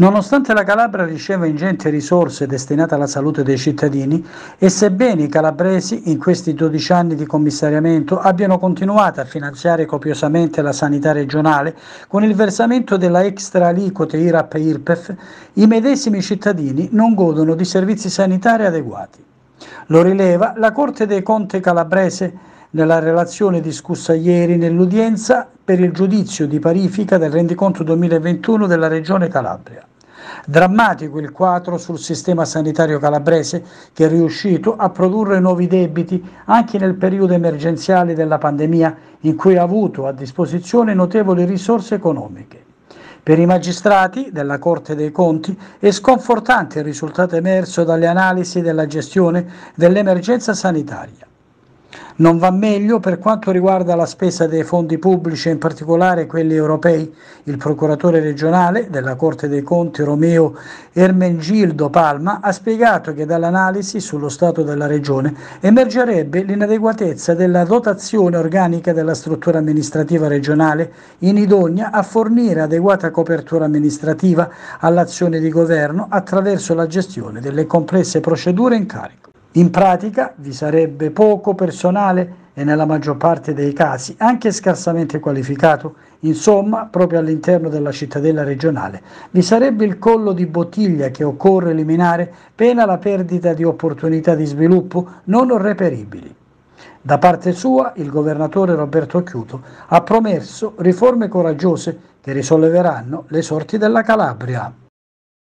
Nonostante la Calabria riceva ingenti risorse destinate alla salute dei cittadini e sebbene i calabresi in questi 12 anni di commissariamento abbiano continuato a finanziare copiosamente la sanità regionale con il versamento della extra aliquote IRAP e IRPEF, i medesimi cittadini non godono di servizi sanitari adeguati. Lo rileva la Corte dei Conti calabrese nella relazione discussa ieri nell'udienza per il giudizio di parifica del rendiconto 2021 della Regione Calabria. Drammatico il quadro sul sistema sanitario calabrese che è riuscito a produrre nuovi debiti anche nel periodo emergenziale della pandemia in cui ha avuto a disposizione notevoli risorse economiche. Per i magistrati della Corte dei Conti è sconfortante il risultato emerso dalle analisi della gestione dell'emergenza sanitaria. Non va meglio per quanto riguarda la spesa dei fondi pubblici, in particolare quelli europei. Il procuratore regionale della Corte dei Conti Romeo Ermengildo Palma ha spiegato che dall'analisi sullo stato della regione emergerebbe l'inadeguatezza della dotazione organica della struttura amministrativa regionale inidonea a fornire adeguata copertura amministrativa all'azione di governo attraverso la gestione delle complesse procedure in carico. In pratica vi sarebbe poco personale e nella maggior parte dei casi anche scarsamente qualificato, insomma proprio all'interno della cittadella regionale. Vi sarebbe il collo di bottiglia che occorre eliminare pena la perdita di opportunità di sviluppo non reperibili. Da parte sua il governatore Roberto Chiuto ha promesso riforme coraggiose che risolleveranno le sorti della Calabria.